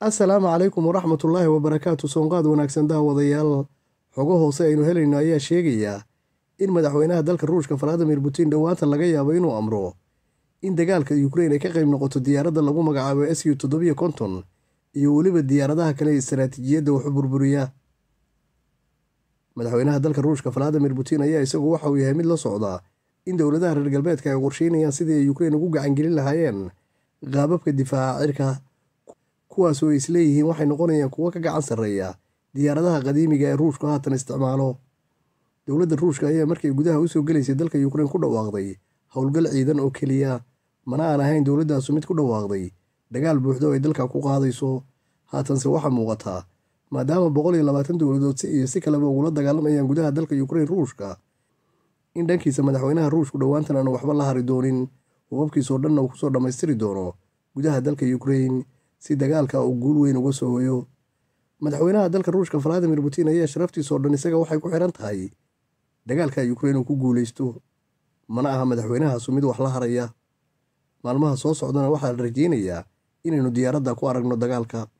asalaamu calaykum waraxmatullaahi wabarakaatu soonqaad wanaagsan daa wadayaal xogo hoose aynu helayno ayaa sheegayaa in madaxweynaha dalka ruushka valadimir putin dhowaanta laga yaabo inuu amro in dagaalka yukrain ay ka qayb noqoto diyaaradda lagu magacaabo s u toddobiyo konton iyo weliba diyaaradaha kale ee istaraatiijiyadda waxu burburiya madaxweynaha dalka ruushka valadimir putin ayaa isagu waxa uu yahay mid la socda in dowladaha reer galbeedka ay qorsheynayaan sidii ay yukrain ugu gacangelin lahaayeen qaababka difaaca cirka kuwaas kuwaasoo ay isleeyihiin waxay noqonayaan kuwo ka gacan sarreeya diyaaradaha qadiimiga ee ruushku haatan isticmaalo dowladda ruushka ayaa markay gudaha usoo gelaysay dalka yukrain ku dhawaaqday howlgal ciidan oo keliya mana aan ahayn dowladdaasu mid ku dhawaaqday dagaal buuxdo ay dalka ku qaadayso haatanse waxaa muuqataa maadaama boqol iyo labaatan dowladood si iyo si kaleba ugula dagaalamayaan gudaha dalka yukrain ruushka in dhankiisa madaxweynaha ruushku dhowaantan aan waxba la hari doonin hubabkiisoo dhanna uu kusoo dhammaystiri doono gudaha dalka yukrain si dagaalka uu guul weyn uga soo hoyo madaxweynaha dalka ruushka valadimir putin ayaa sharaftiisoo dhan isaga waxay ku xiran tahay dagaalka yukrain uu ku guuleysto mana aha madaxweynahaasu mid wax la haraya maalmaha soo socdana waxaa la rajaynayaa inaynu diyaaradda ku aragno dagaalka